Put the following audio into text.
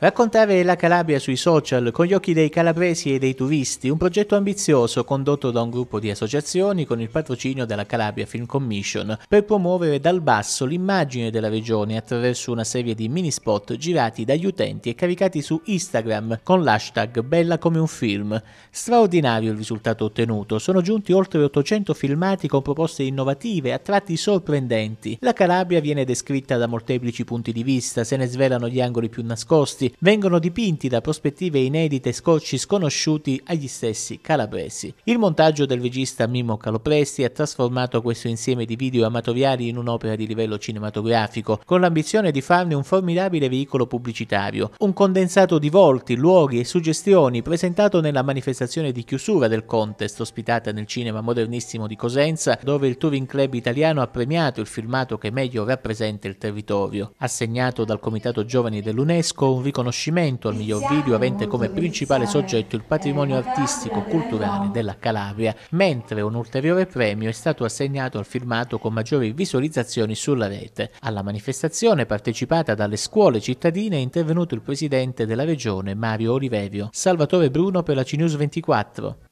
Raccontare la Calabria sui social con gli occhi dei calabresi e dei turisti, un progetto ambizioso condotto da un gruppo di associazioni con il patrocinio della Calabria Film Commission per promuovere dal basso l'immagine della regione attraverso una serie di mini spot girati dagli utenti e caricati su Instagram con l'hashtag Bella come un film. Straordinario il risultato ottenuto, sono giunti oltre 800 filmati con proposte innovative a tratti sorprendenti. La Calabria viene descritta da molteplici punti di vista, se ne svelano gli angoli più nascosti, vengono dipinti da prospettive inedite e scorci sconosciuti agli stessi calabresi. Il montaggio del regista Mimo Calopresti ha trasformato questo insieme di video amatoriali in un'opera di livello cinematografico, con l'ambizione di farne un formidabile veicolo pubblicitario, un condensato di volti, luoghi e suggestioni presentato nella manifestazione di chiusura del contest ospitata nel cinema modernissimo di Cosenza, dove il Touring Club italiano ha premiato il filmato che meglio rappresenta il territorio, assegnato dal Comitato Giovani dell'UNESCO un ricordo riconoscimento al miglior video avente come principale soggetto il patrimonio artistico-culturale della Calabria, mentre un ulteriore premio è stato assegnato al filmato con maggiori visualizzazioni sulla rete. Alla manifestazione partecipata dalle scuole cittadine è intervenuto il presidente della regione Mario Oliverio, Salvatore Bruno per la CNews 24.